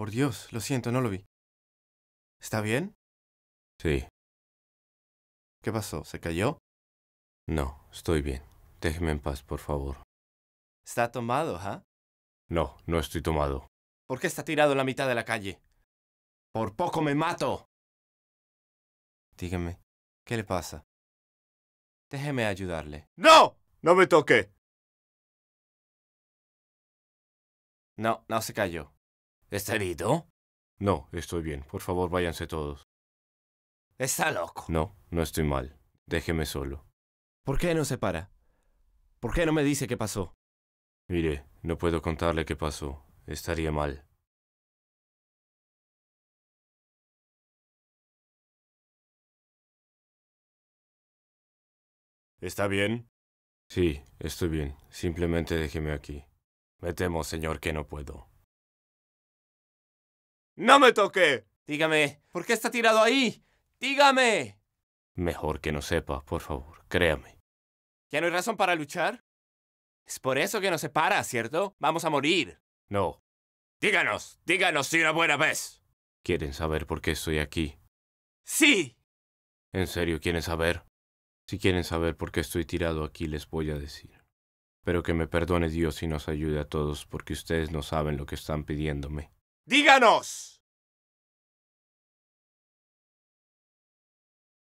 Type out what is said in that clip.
Por Dios, lo siento, no lo vi. ¿Está bien? Sí. ¿Qué pasó? ¿Se cayó? No, estoy bien. Déjeme en paz, por favor. ¿Está tomado, ah? ¿eh? No, no estoy tomado. ¿Por qué está tirado en la mitad de la calle? ¡Por poco me mato! Dígame, ¿qué le pasa? Déjeme ayudarle. ¡No! ¡No me toque! No, no se cayó. ¿Está herido? No, estoy bien. Por favor, váyanse todos. Está loco. No, no estoy mal. Déjeme solo. ¿Por qué no se para? ¿Por qué no me dice qué pasó? Mire, no puedo contarle qué pasó. Estaría mal. ¿Está bien? Sí, estoy bien. Simplemente déjeme aquí. Me temo, señor, que no puedo. ¡No me toque! Dígame, ¿por qué está tirado ahí? ¡Dígame! Mejor que no sepa, por favor, créame. ¿Ya no hay razón para luchar? Es por eso que nos para, ¿cierto? Vamos a morir. No. Díganos, díganos si una buena vez. ¿Quieren saber por qué estoy aquí? Sí. ¿En serio quieren saber? Si quieren saber por qué estoy tirado aquí, les voy a decir. Pero que me perdone Dios y nos ayude a todos porque ustedes no saben lo que están pidiéndome. Díganos.